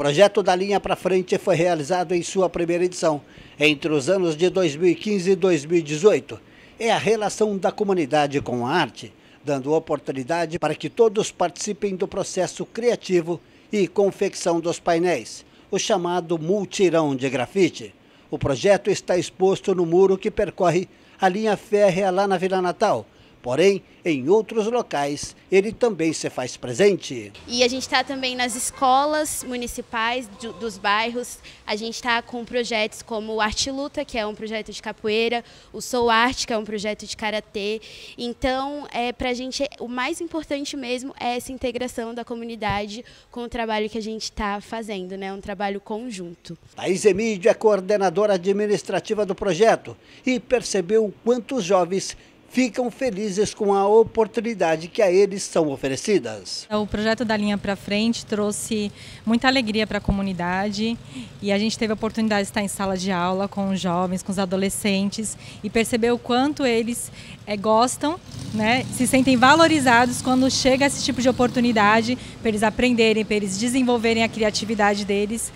projeto da linha para frente foi realizado em sua primeira edição, entre os anos de 2015 e 2018. É a relação da comunidade com a arte, dando oportunidade para que todos participem do processo criativo e confecção dos painéis, o chamado multirão de grafite. O projeto está exposto no muro que percorre a linha férrea lá na Vila Natal, Porém, em outros locais, ele também se faz presente. E a gente está também nas escolas municipais do, dos bairros. A gente está com projetos como o Arte Luta, que é um projeto de capoeira, o Sou Arte, que é um projeto de karatê. Então, é, para a gente, o mais importante mesmo é essa integração da comunidade com o trabalho que a gente está fazendo, né? um trabalho conjunto. Thais Emílio é coordenadora administrativa do projeto e percebeu quantos jovens ficam felizes com a oportunidade que a eles são oferecidas. É, o projeto da Linha para Frente trouxe muita alegria para a comunidade e a gente teve a oportunidade de estar em sala de aula com os jovens, com os adolescentes e perceber o quanto eles é, gostam, né, se sentem valorizados quando chega esse tipo de oportunidade para eles aprenderem, para eles desenvolverem a criatividade deles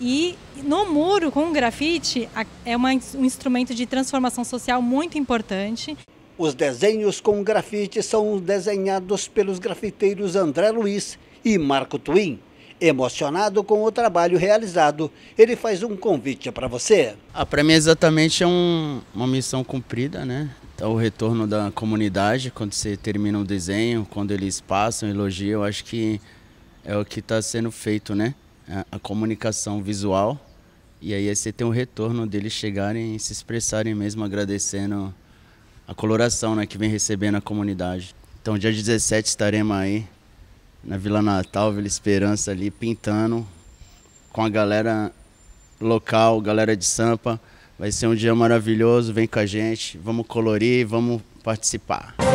e no muro, com o grafite, é um instrumento de transformação social muito importante. Os desenhos com grafite são desenhados pelos grafiteiros André Luiz e Marco Twin. Emocionado com o trabalho realizado, ele faz um convite para você. Ah, para mim, é exatamente, é um, uma missão cumprida, né? Então, o retorno da comunidade, quando você termina um desenho, quando eles passam, elogiam, eu acho que é o que está sendo feito, né? A, a comunicação visual. E aí, aí é você tem o um retorno deles chegarem e se expressarem mesmo agradecendo a coloração né, que vem recebendo a comunidade. Então, dia 17 estaremos aí na Vila Natal, Vila Esperança, ali pintando com a galera local, galera de Sampa. Vai ser um dia maravilhoso, vem com a gente, vamos colorir, vamos participar.